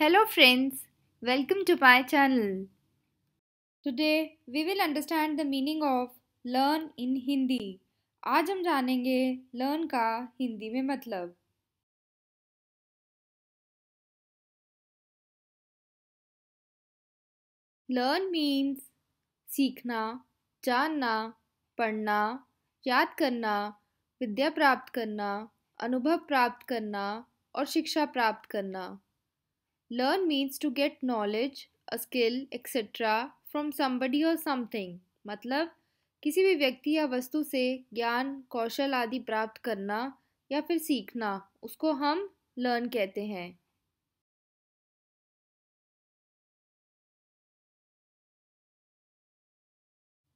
Hello friends, welcome to my channel. Today we will understand the meaning of learn in Hindi. आज हम जानेंगे learn का हिंदी में मतलब Learn means सीखना जानना पढ़ना याद करना विद्या प्राप्त करना अनुभव प्राप्त करना और शिक्षा प्राप्त करना Learn means to get knowledge, a skill, etc. from somebody or something. मतलब किसी भी व्यक्ति या वस्तु से ज्ञान कौशल आदि प्राप्त करना या फिर सीखना उसको हम लर्न कहते हैं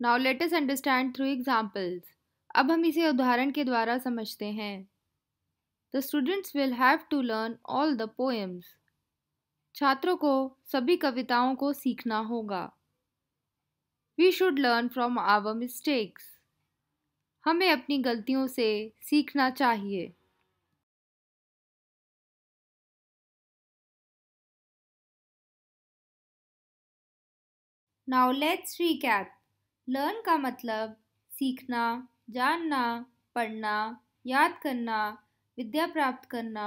now let's understand through examples अब हम इसे उदाहरण के द्वारा समझते हैं the students will have to learn all the poems छात्रों को सभी कविताओं को सीखना होगा we should learn from our mistakes हमें अपनी गलतियों से सीखना चाहिए नाउ लेट्स रीकैप लर्न का मतलब सीखना जानना पढ़ना याद करना विद्या प्राप्त करना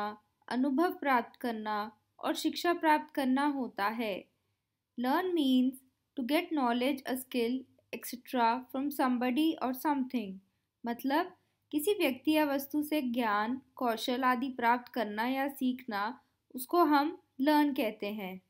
अनुभव प्राप्त करना और शिक्षा प्राप्त करना होता है learn means to get knowledge a skill etcetera from somebody और समथिंग मतलब किसी व्यक्ति या वस्तु से ज्ञान कौशल आदि प्राप्त करना या सीखना उसको हम लर्न कहते हैं